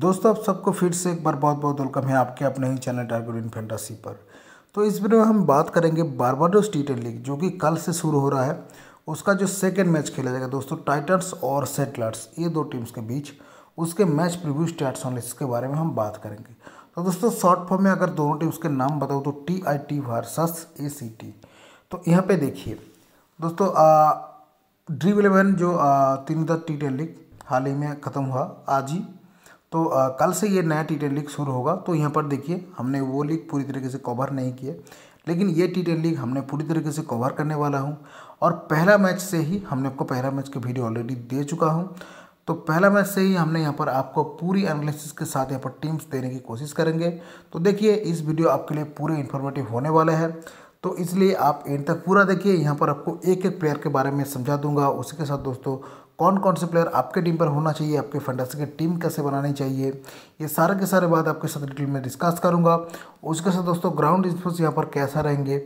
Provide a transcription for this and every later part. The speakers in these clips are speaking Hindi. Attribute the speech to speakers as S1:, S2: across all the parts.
S1: दोस्तों आप सबको फिर से एक बार बहुत बहुत वेलकम है आपके अपने ही चैनल टारगेट इन फैंटासी पर तो इस वीडियो में हम बात करेंगे बारबाडोस टी लीग जो कि कल से शुरू हो रहा है उसका जो सेकेंड मैच खेला जाएगा दोस्तों टाइटर्स और सेटलर्स ये दो टीम्स के बीच उसके मैच प्रिव्यू स्टैट्स और इसके बारे में हम बात करेंगे तो दोस्तों शॉर्ट फॉर्म में अगर दोनों टीम्स के नाम बताऊँ तो T I T versus A C T तो यहाँ पे देखिए दोस्तों ड्रीम इलेवन जो तीन टी टेन लीग हाल ही में ख़त्म हुआ आज ही तो आ, कल से ये नया टी टेन लीग शुरू होगा तो यहाँ पर देखिए हमने वो लीग पूरी तरीके से कवर नहीं किए लेकिन ये टी टेन लीग हमने पूरी तरीके से कवर करने वाला हूँ और पहला मैच से ही हमने आपको पहला मैच की वीडियो ऑलरेडी दे चुका हूँ तो पहला मैच से ही हमने यहाँ पर आपको पूरी एनालिसिस के साथ यहाँ पर टीम्स देने की कोशिश करेंगे तो देखिए इस वीडियो आपके लिए पूरे इन्फॉर्मेटिव होने वाले हैं तो इसलिए आप एंड तक पूरा देखिए यहाँ पर आपको एक एक प्लेयर के बारे में समझा दूंगा उसी के साथ दोस्तों कौन कौन से प्लेयर आपके टीम पर होना चाहिए आपके फंडासी की टीम कैसे बनानी चाहिए ये सारे के सारे बात आपके साथ डिटेल में डिस्कस करूँगा उसके साथ दोस्तों ग्राउंड रिस्पॉन्स यहाँ पर कैसा रहेंगे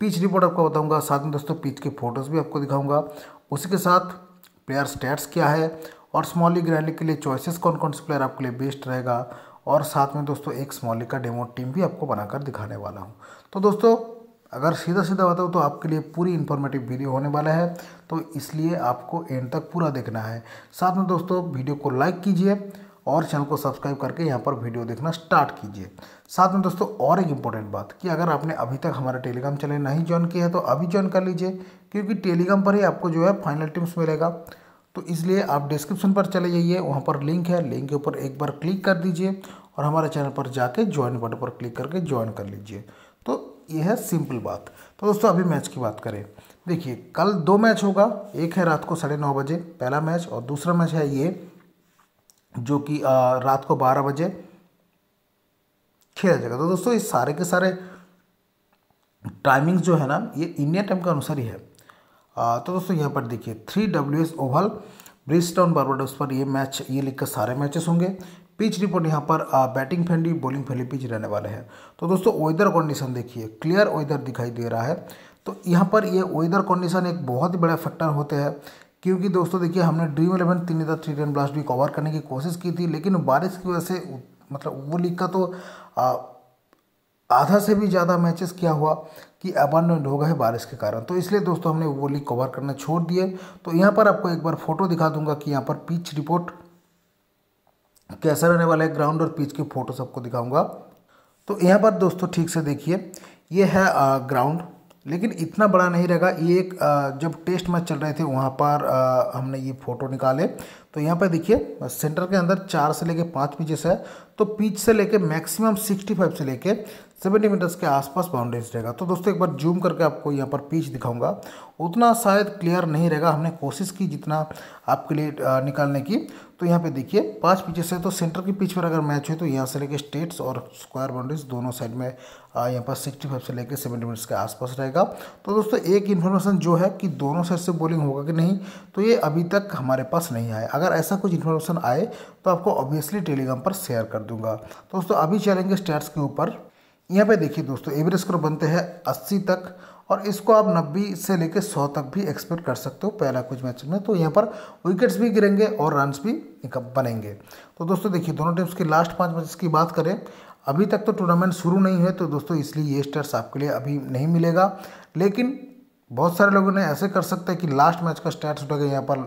S1: पिच रिपोर्ट आपको बताऊँगा साथ में दोस्तों पिच के फोटोज़ भी आपको दिखाऊँगा उसी के साथ प्लेयर स्टैट्स क्या है और स्मॉल लीग रैली के लिए चॉइसेस कौन कौन से प्लेयर आपके लिए बेस्ट रहेगा और साथ में दोस्तों एक स्मॉल लीग का डेमो टीम भी आपको बनाकर दिखाने वाला हूँ तो दोस्तों अगर सीधा सीधा बताओ तो आपके लिए पूरी इन्फॉर्मेटिव वीडियो होने वाला है तो इसलिए आपको एंड तक पूरा देखना है साथ में दोस्तों वीडियो को लाइक कीजिए और चैनल को सब्सक्राइब करके यहाँ पर वीडियो देखना स्टार्ट कीजिए साथ में दोस्तों और एक इम्पॉर्टेंट बात कि अगर आपने अभी तक हमारा टेलीग्राम चैनल नहीं ज्वाइन किया है तो अभी ज्वाइन कर लीजिए क्योंकि टेलीग्राम पर ही आपको जो है फाइनल टिप्स मिलेगा तो इसलिए आप डिस्क्रिप्शन पर चले जाइए वहाँ पर लिंक है लिंक के ऊपर एक बार क्लिक कर दीजिए और हमारे चैनल पर जाके ज्वाइन बटन पर क्लिक करके ज्वाइन कर लीजिए तो ये है सिंपल बात तो दोस्तों अभी मैच की बात करें देखिए कल दो मैच होगा एक है रात को साढ़े नौ बजे पहला मैच और दूसरा मैच है ये जो कि रात को बारह बजे खेला जाएगा तो दोस्तों ये सारे के सारे टाइमिंग्स जो है ना ये इंडिया टाइम के अनुसार ही है आ, तो दोस्तों यहाँ पर देखिए three W S Oval Bridgetown Barbados पर ये मैच ये लिख कर सारे मैचेस होंगे पिच रिपोर्ट यहाँ पर batting friendly bowling friendly pitch रहने वाले हैं तो दोस्तों वेदर कंडीशन देखिए क्लियर वेदर दिखाई दे रहा है तो यहाँ पर ये वेदर कंडीशन एक बहुत ही बड़ा फैक्टर होते हैं क्योंकि दोस्तों देखिए हमने ड्रीम इलेवन तीन हज़ार थ्री रन ब्लास्ट भी कवर करने की कोशिश की थी लेकिन बारिश की वजह से मतलब वो लीग का तो आ, आधा से भी ज़्यादा मैचेस क्या हुआ कि अबानमेंट हो गए बारिश के कारण तो इसलिए दोस्तों हमने वो लीग कवर करना छोड़ दिए तो यहाँ पर आपको एक बार फोटो दिखा दूंगा कि यहाँ पर पिच रिपोर्ट कैसा तो रहने वाला है ग्राउंड और पिच के फ़ोटो सबको दिखाऊंगा तो यहाँ पर दोस्तों ठीक से देखिए ये है ग्राउंड लेकिन इतना बड़ा नहीं रहेगा ये एक जब टेस्ट मैच चल रहे थे वहाँ पर हमने ये फ़ोटो निकाले तो यहाँ पर देखिए सेंटर के अंदर चार से लेके पाँच पीचेस है तो पीच से लेके मैक्सिमम सिक्सटी फाइव से लेके सेवेंटी मीटर्स के आसपास बाउंड्रीज रहेगा तो दोस्तों एक बार जूम करके आपको यहाँ पर पीच दिखाऊंगा उतना शायद क्लियर नहीं रहेगा हमने कोशिश की जितना आपके लिए निकालने की तो यहाँ पे देखिए पांच पीचेस है तो सेंटर की पिच पर अगर मैच हुई तो यहाँ से लेके स्टेट्स और स्क्वायर बाउंड्रीज दोनों साइड में यहाँ पर सिक्सटी फाइव से लेकर सेवेंटी मीटर्स के आसपास रहेगा तो दोस्तों एक इन्फॉर्मेशन जो है कि दोनों साइड से बॉलिंग होगा कि नहीं तो ये अभी तक हमारे पास नहीं आया अगर अगर ऐसा कुछ इन्फॉर्मेशन आए तो आपको ऑब्वियसली टेलीग्राम पर शेयर कर दूंगा तो दोस्तों अभी चलेंगे स्टेट्स के ऊपर यहाँ पे देखिए दोस्तों एवरेज स्कोर बनते हैं अस्सी तक और इसको आप नब्बे से लेकर सौ तक भी एक्सपेक्ट कर सकते हो पहला कुछ मैच में तो यहाँ पर विकेट्स भी गिरेंगे और रन भी बनेंगे तो दोस्तों देखिए दोनों टीम्स के लास्ट पाँच मैच की बात करें अभी तक तो टूर्नामेंट शुरू नहीं हुए तो दोस्तों इसलिए ये स्टेट्स आपके लिए अभी नहीं मिलेगा लेकिन बहुत सारे लोगों ने ऐसे कर सकते हैं कि लास्ट मैच का स्टैट्स उठा के यहाँ पर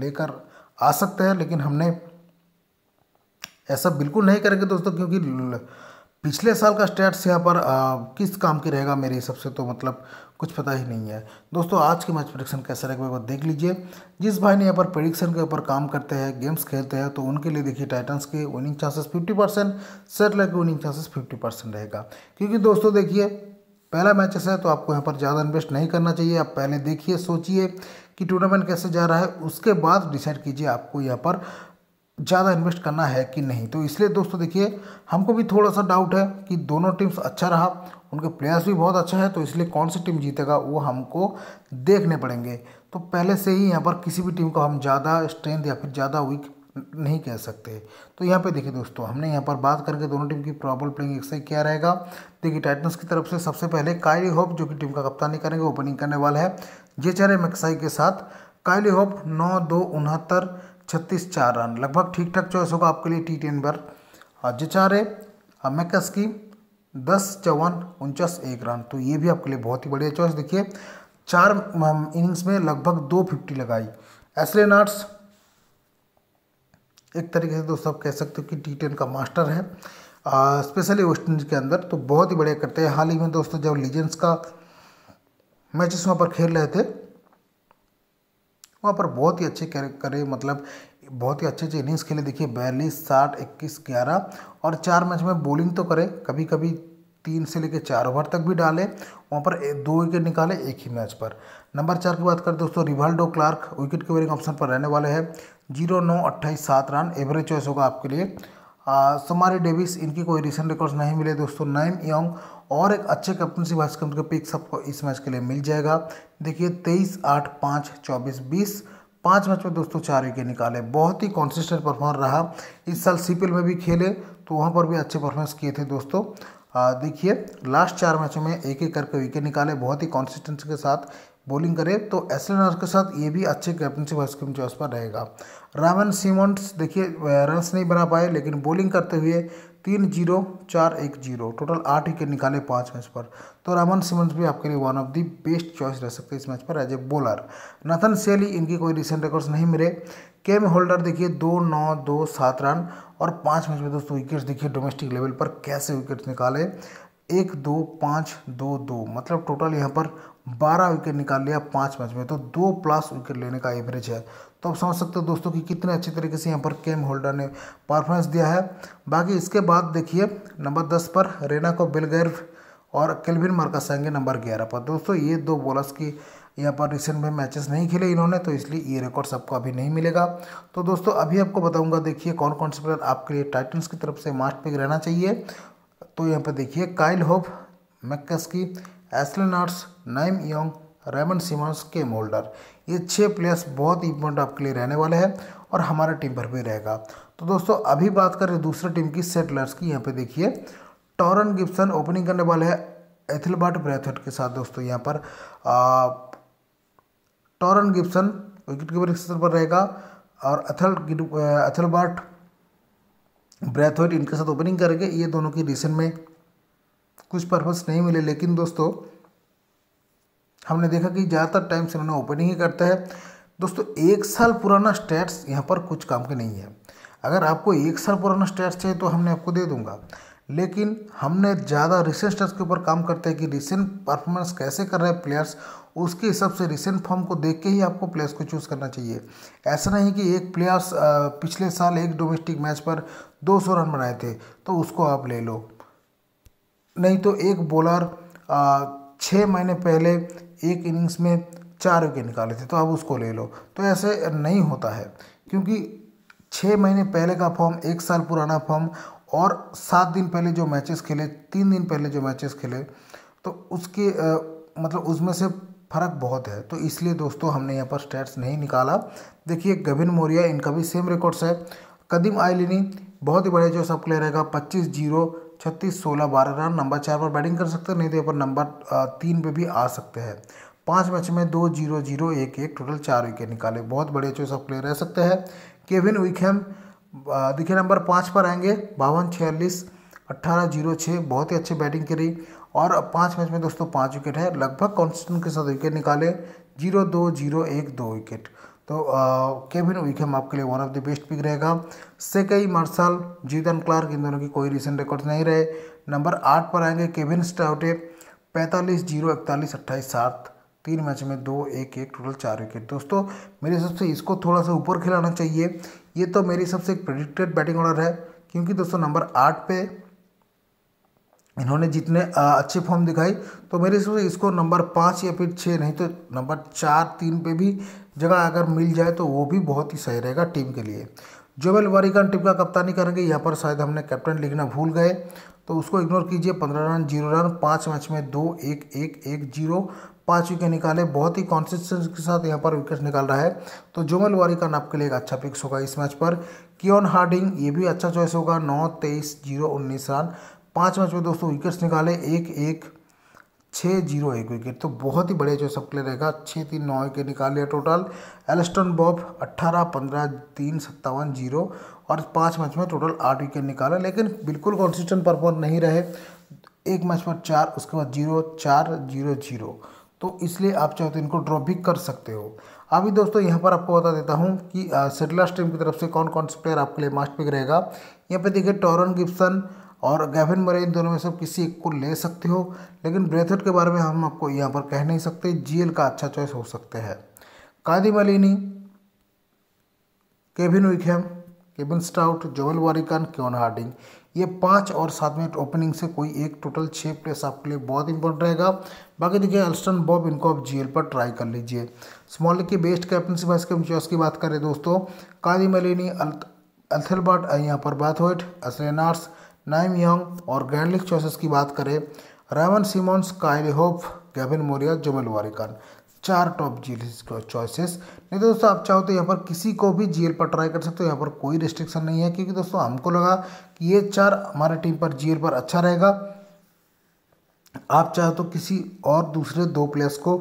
S1: लेकर आ सकता है लेकिन हमने ऐसा बिल्कुल नहीं करेंगे दोस्तों क्योंकि पिछले साल का स्टेट्स यहाँ पर आ, किस काम की रहेगा मेरे हिसाब से तो मतलब कुछ पता ही नहीं है दोस्तों आज के मैच प्रडिक्शन कैसा रहेगा वो देख लीजिए जिस भाई ने यहाँ पर प्रडिक्शन के ऊपर काम करते हैं गेम्स खेलते हैं तो उनके लिए देखिए टाइटन्स के winning chances fifty percent settler के विनिंग चांसेस फिफ्टी परसेंट रहेगा क्योंकि दोस्तों देखिए पहला मैचेस है तो आपको यहाँ पर ज़्यादा इन्वेस्ट नहीं करना चाहिए आप पहले देखिए सोचिए कि टूर्नामेंट कैसे जा रहा है उसके बाद डिसाइड कीजिए आपको यहाँ पर ज़्यादा इन्वेस्ट करना है कि नहीं तो इसलिए दोस्तों देखिए हमको भी थोड़ा सा डाउट है कि दोनों टीम्स अच्छा रहा उनके प्लेयर्स भी बहुत अच्छा है तो इसलिए कौन सी टीम जीतेगा वो हमको देखने पड़ेंगे तो पहले से ही यहाँ पर किसी भी टीम को हम ज़्यादा स्ट्रेंथ या फिर ज़्यादा वीक नहीं कह सकते तो यहाँ पे देखिए दोस्तों हमने यहाँ पर बात करके दोनों टीम की प्रॉबल प्लेइंग एक्सरसाइज क्या रहेगा देखिए टाइटन्स की तरफ से सबसे पहले कायली होप जो कि टीम का कप्तानी करेंगे ओपनिंग करने वाला है जे चार एम के साथ कायली होप नौ दो उनहत्तर छत्तीस चार रन लगभग ठीक ठाक चॉइस होगा आपके लिए टी टेन पर जे चारे मैकस की दस चौवन उनचास एक रन तो ये भी आपके लिए बहुत ही बढ़िया चॉइस देखिए चार इनिंग्स में लगभग दो फिफ्टी लगाई एसले नाट्स एक तरीके से दोस्तों आप कह सकते हो कि टी टेन का मास्टर है स्पेशली वेस्ट इंडीज के अंदर तो बहुत ही बढ़िया करते हैं हाल ही में दोस्तों जब लीजेंस का मैच वहाँ पर खेल रहे थे वहाँ पर बहुत ही अच्छे करे मतलब बहुत ही अच्छे अच्छे इनिंग्स खेले देखिए बयालीस साठ इक्कीस ग्यारह और चार मैच में बॉलिंग तो करे कभी कभी तीन से लेकर चार ओवर तक भी डाले वहाँ पर दो विकेट निकाले एक ही मैच पर नंबर चार की बात करें तो दोस्तों Rivaldo Clarke wicket keeping option पर रहने वाले हैं जीरो नौ अट्ठाईस सात रन एवरेज चॉइस होगा आपके लिए सुमारी डेविस इनकी कोई रिसेंट रिकॉर्ड्स नहीं मिले दोस्तों नाइम योंग और एक अच्छे कैप्टनशिप कैप्टन का पिक सबको इस मैच के लिए मिल जाएगा देखिए तेईस आठ पाँच चौबीस बीस पाँच मैच में दोस्तों चार विकेट निकाले बहुत ही कॉन्सिस्टेंट परफॉर्म रहा इस साल सी में भी खेले तो वहाँ पर भी अच्छे परफॉर्मेंस किए थे दोस्तों देखिए लास्ट चार मैचों में एक एक करके विकेट निकाले बहुत ही कॉन्सिस्टेंसी के साथ बॉलिंग करे तो एस एन के साथ ये भी अच्छे कैप्टनशिप वाइस कैप्टन पर रहेगा रामन सीमंट्स देखिए रन्स नहीं बना पाए लेकिन बॉलिंग करते हुए तीन जीरो चार एक जीरो टोटल आठ विकेट निकाले पाँच मैच पर तो रामन सिमंस भी आपके लिए one of the best choice रह सकते हैं इस मैच पर एज ए बॉलर नथन सेली इनकी कोई रिसेंट रिकॉर्ड्स नहीं मिले केम होल्डर देखिए दो नौ दो सात रन और पाँच मैच में दोस्तों विकेट्स देखिए डोमेस्टिक लेवल पर कैसे विकेट्स निकाले एक दो पाँच दो दो मतलब टोटल यहाँ पर बारह विकेट निकाल लिया पाँच मैच में तो दो प्लस विकेट लेने का एवरेज है तो आप समझ सकते हो दोस्तों कि कितने अच्छे तरीके से यहाँ पर केम होल्डर ने परफॉर्मेंस दिया है बाकी इसके बाद देखिए नंबर दस पर रेना को बिलगैर और केल्विन मार्कस आएंगे नंबर ग्यारह पर दोस्तों ये दो बॉलर्स की यहाँ पर रिसेंट में मैचेस नहीं खेले इन्होंने तो इसलिए ये रिकॉर्ड सबको अभी नहीं मिलेगा तो दोस्तों अभी आपको बताऊंगा देखिए कौन कौन से प्लेयर आपके लिए टाइटन्स की तरफ से मास्ट पिक रहना चाहिए तो यहाँ पर देखिए काइल होप मैकस्की एस्लेनाट्स नाइम योंग रेमन सिमंस के मोल्डर ये छः प्लेयर्स बहुत इंपॉर्टेंट आपके लिए रहने वाले हैं और हमारे टीम पर भी रहेगा तो दोस्तों अभी बात कर रहे दूसरे टीम की सेटलर्स की यहाँ पे देखिए टॉरन गिब्सन ओपनिंग करने वाले हैं एथलबाट ब्रैथर्ट के साथ दोस्तों यहाँ पर टॉरन गिब्सन विकेट कीपर स्तर पर रहेगा और एथल अथलबाट ब्रैथवेट इनके साथ ओपनिंग करेंगे ये दोनों की रिसेंट में कुछ परफॉर्मेंस नहीं मिले लेकिन दोस्तों हमने देखा कि ज़्यादातर टाइम से उन्होंने ओपनिंग ही करता है दोस्तों एक साल पुराना स्टैट्स यहाँ पर कुछ काम के नहीं है अगर आपको एक साल पुराना स्टैट्स चाहिए तो हमने आपको दे दूंगा लेकिन हमने ज़्यादा रिसेंट स्टेट्स के ऊपर काम करते हैं कि रिसेंट परफॉर्मेंस कैसे कर रहे हैं प्लेयर्स उसके हिसाब से रिसेंट फॉर्म को देख के ही आपको प्लेयर्स को चूज़ करना चाहिए ऐसा नहीं कि एक प्लेयर्स पिछले साल एक डोमेस्टिक मैच पर 200 रन बनाए थे तो उसको आप ले लो नहीं तो एक बॉलर छः महीने पहले एक इनिंग्स में चार विकेट निकाले थे तो आप उसको ले लो तो ऐसे नहीं होता है क्योंकि छः महीने पहले का फॉर्म एक साल पुराना फॉर्म और सात दिन पहले जो मैचेस खेले तीन दिन पहले जो मैचेस खेले तो उसके आ, मतलब उसमें से फ़र्क बहुत है तो इसलिए दोस्तों हमने यहाँ पर स्टैट्स नहीं निकाला देखिए गविन मौर्या इनका भी सेम रिकॉर्ड्स है कदीम आयलिनी बहुत ही बढ़िया जो सब प्लेयर रहेगा पच्चीस जीरो छत्तीस सोलह बारह रन नंबर चार पर बैटिंग कर सकते हैं नहीं तो यहाँ पर नंबर तीन पे भी आ सकते हैं पाँच मैच में दो जीरो जीरो एक एक टोटल चार विकेट निकाले बहुत बढ़िया जो सब प्लेयर रह सकते हैं केविन विकम देखिए नंबर पाँच पर आएंगे बावन छियालीस अट्ठारह जीरो छः बहुत ही अच्छी बैटिंग करी और पाँच मैच में दोस्तों पाँच विकेट है लगभग कॉन्स्टेंट के साथ विकेट निकाले जीरो दो जीरो एक दो विकेट तो केविन विकम आपके लिए one of the best pick रहेगा सेकई मार्शल जीतन क्लार्क इन दोनों की कोई रिसेंट रिकॉर्ड नहीं रहे नंबर आठ पर आएंगे केविन स्टाउटे पैंतालीस जीरो इकतालीस अट्ठाईस सात तीन मैच में दो एक एक टोटल चार विकेट दोस्तों मेरे हिसाब से इसको थोड़ा सा ऊपर खिलाना चाहिए ये तो मेरी सबसे प्रडिक्टेड बैटिंग ऑर्डर है क्योंकि दोस्तों नंबर आठ पे इन्होंने जितने अच्छे फॉर्म दिखाई तो मेरे हिसाब से इसको नंबर पाँच या फिर छः नहीं तो नंबर चार तीन पे भी जगह अगर मिल जाए तो वो भी बहुत ही सही रहेगा टीम के लिए जोबेल वारिकान टीम का कप्तानी करेंगे यहाँ पर शायद हमने कैप्टन लिखना भूल गए तो उसको इग्नोर कीजिए पंद्रह रन जीरो रन पाँच मैच में दो एक एक एक जीरो पाँच विकेट निकाले बहुत ही कॉन्सिस्टेंसी के साथ यहाँ पर विकेट निकाल रहा है तो जोमल वारी का आपके लिए एक अच्छा पिक्स होगा इस मैच पर कियोन हार्डिंग ये भी अच्छा चॉइस होगा नौ तेईस जीरो उन्नीस रन पाँच मैच में दोस्तों विकेट्स निकाले एक एक छः जीरो एक विकेट तो बहुत ही बढ़िया जो सब प्लेयर रहेगा छः तीन नौ विकेट निकाल लिया टोटल एलस्टन बॉब अट्ठारह पंद्रह तीन सत्तावन जीरो और पाँच मैच में टोटल आठ विकेट निकाला लेकिन बिल्कुल कंसिस्टेंट परफॉर्म नहीं रहे एक मैच पर चार उसके बाद जीरो चार जीरो जीरो तो इसलिए आप चाहो तो इनको ड्रॉप भी कर सकते हो अभी दोस्तों यहाँ पर आपको बता देता हूँ कि सेटलर्स टीम की तरफ से कौन कौन से प्लेयर आपके लिए मास्ट पिक रहेगा यहाँ पर देखिए टॉरन गिब्सन और गैविन मरे इन दोनों में से किसी एक को ले सकते हो लेकिन ब्रेथर्ड के बारे में हम आपको यहाँ पर कह नहीं सकते जी का अच्छा चॉइस हो सकते हैं कादिम मलिनी Kevin Wickham Kevin Stoute Jomel Warrican Keon Harding ये पाँच और सात मिनट ओपनिंग से कोई एक टोटल छः प्लेस आपके लिए बहुत इंपॉर्टेंट रहेगा बाकी देखिए अल्स्टन बॉब इनको आप जी पर ट्राई कर लीजिए स्मॉल की बेस्ट कैप्टनसी वाइस कैप्टन की बात करें दोस्तों कादी मलिनी अल्थलबर्ट यहाँ पर बात होट असरेनार्स नाइम यंग और ग्रैंडलिक चॉइसेस की बात करें Raymon Simmons Kyle Hope Gavin मोरिया जोमेल वारिकान चार टॉप जीएल चॉइसेस नहीं तो दोस्तों आप चाहो तो यहाँ पर किसी को भी जीएल पर ट्राई कर सकते हो यहाँ पर कोई रिस्ट्रिक्शन नहीं है क्योंकि दोस्तों हमको लगा कि ये चार हमारे टीम पर जीएल पर अच्छा रहेगा आप चाहो तो किसी और दूसरे दो प्लेयर्स को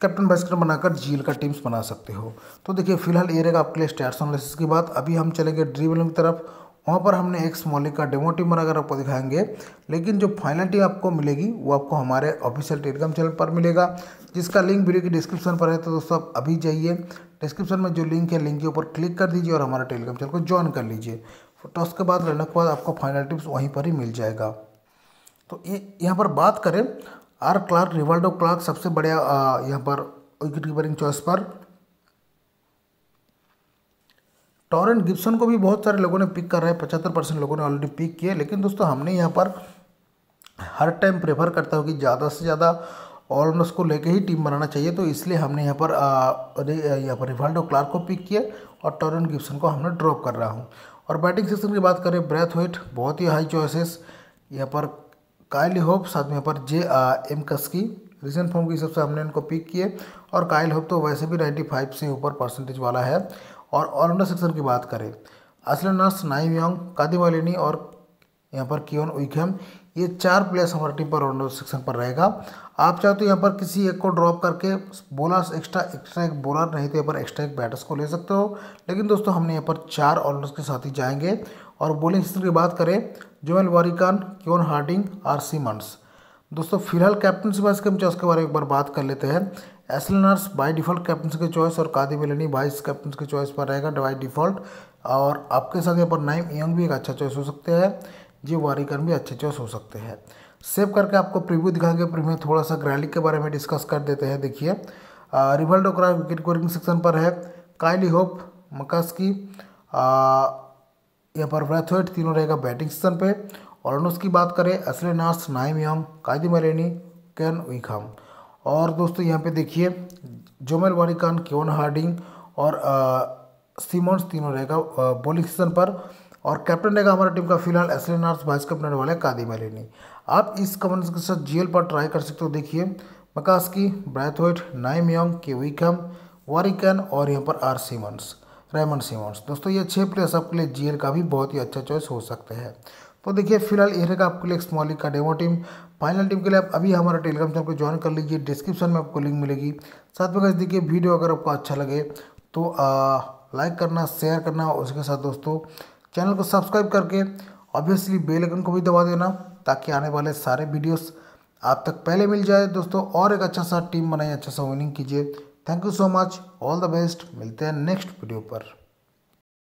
S1: कैप्टन बैस्कर बनाकर जीएल का टीम्स बना सकते हो तो देखिए फिलहाल ये रहेगा आपके लिए स्टैट्स एनालिसिस की बात अभी हम चलेंगे ड्रीबलिंग की तरफ वहाँ पर हमने एक्स मॉलिक का डेमो ट्यूमर अगर आपको दिखाएंगे लेकिन जो फाइनल टीम आपको मिलेगी वो आपको हमारे ऑफिशियल टेलीग्राम चैनल पर मिलेगा जिसका लिंक वीडियो के डिस्क्रिप्शन पर है तो दोस्तों आप अभी जाइए डिस्क्रिप्शन में जो लिंक है लिंक के ऊपर क्लिक कर दीजिए और हमारा टेलीग्राम चैनल को ज्वाइन कर लीजिए तो उसके बाद रहने के बाद आपको फाइनल टिप्स वहीं पर ही मिल जाएगा तो ये यहाँ पर बात करें आर क्लार्क रिवाल्डो क्लार्क सबसे बढ़िया यहाँ पर विकेट कीपरिंग चॉइस पर टॉरेंट गिब्सन को भी बहुत सारे लोगों ने पिक कर रहे है पचहत्तर परसेंट लोगों ने ऑलरेडी पिक किए लेकिन दोस्तों हमने यहाँ पर हर टाइम प्रेफर करता हूँ कि ज़्यादा से ज़्यादा ऑलराउंडर्स को लेके ही टीम बनाना चाहिए तो इसलिए हमने यहाँ पर यहाँ पर रिवाल्डो क्लार्क को पिक किया और टॉरेंट गिब्सन को हमने ड्रॉप कर रहा हूँ और बैटिंग सेक्शन की बात करें ब्रेथ वेट बहुत ही हाई चॉइसेस यहाँ पर काइल होप साथ में यहाँ पर J McCaskie recent form के हिसाब से हमने इनको पिक किए और काइल होप तो वैसे भी फाइव से ऊपर परसेंटेज वाला है और ऑलराउंडर सेक्शन की बात करें असलनास नाइव्योंग कादिमालिनी और यहाँ पर कियोन उइखम ये चार प्लेयर्स हमारी टीम पर ऑलराउंडर सेक्शन पर रहेगा आप चाहो तो यहाँ पर किसी एक को ड्रॉप करके बोलर्स एक्स्ट्रा एक्स्ट्रा एक बॉलर नहीं तो यहाँ पर एक्स्ट्रा एक बैटर्स को ले सकते हो लेकिन दोस्तों हमने यहाँ पर चार ऑलराउंडर्स के साथ ही जाएंगे और बॉलिंग सेक्शन की बात करें जोमेल वारिकान क्यून हार्डिंग आर सी दोस्तों फिलहाल कैप्टनशिप वाइज के हम उसके बारे में एक बार बात कर लेते हैं एसलनर्स बाई डिफ़ॉल्ट कैप्टन के चॉइस और कादी वेलनी वाइस कैप्टन के चॉइस पर रहेगा बाई डिफ़ॉल्ट और आपके साथ यहाँ पर नाइम यंग भी एक अच्छा चॉइस हो सकते हैं जी वारिकन भी अच्छे चॉइस हो सकते हैं सेव करके आपको प्रीव्यू दिखाएंगे प्रीव्यू थोड़ा सा ग्रैलिक के बारे में डिस्कस कर देते हैं देखिए रिवल्डो ओकरा विकेट कोरिंग सेक्शन पर है काइली होप मकास्की यहाँ पर ब्रैथवेट तीनों रहेगा बैटिंग सेक्शन पर ऑलराउंडर्स की बात करें असले नार्स नाइम यंग कादी मरेनी कैन विकम और दोस्तों यहाँ पे देखिए जोमेल वारिकान केवन हार्डिंग और सीमोन्स तीनों रहेगा बॉलिंग सीजन पर और कैप्टन रहेगा हमारी टीम का फिलहाल एसलिन आर्स वाइस कैप्टन वाले कादी मैलिनी आप इस कमेंट के साथ जीएल पर ट्राई कर सकते हो देखिए मकास्की ब्रैथवेट नाइम योंग के विकम वारिकन और यहाँ पर आर सीमन्स रेमन सीमन्स दोस्तों ये छः प्लेयर्स आपके लिए जी का भी बहुत ही अच्छा चॉइस हो सकते हैं तो देखिए फिलहाल ये रहेगा आपके लिए स्मॉल का डेमो टीम फाइनल टीम के लिए आप अभी हमारा टेलीग्राम चैनल को ज्वाइन कर लीजिए डिस्क्रिप्शन में आपको लिंक मिलेगी साथ में देखिए वीडियो अगर आपको अच्छा लगे तो लाइक करना शेयर करना उसके साथ दोस्तों चैनल को सब्सक्राइब करके ऑब्वियसली बेल आइकन को भी दबा देना ताकि आने वाले सारे वीडियोस आप तक पहले मिल जाए दोस्तों और एक अच्छा सा टीम बनाइए अच्छा सा विनिंग कीजिए thank you so much all the best मिलते हैं नेक्स्ट वीडियो पर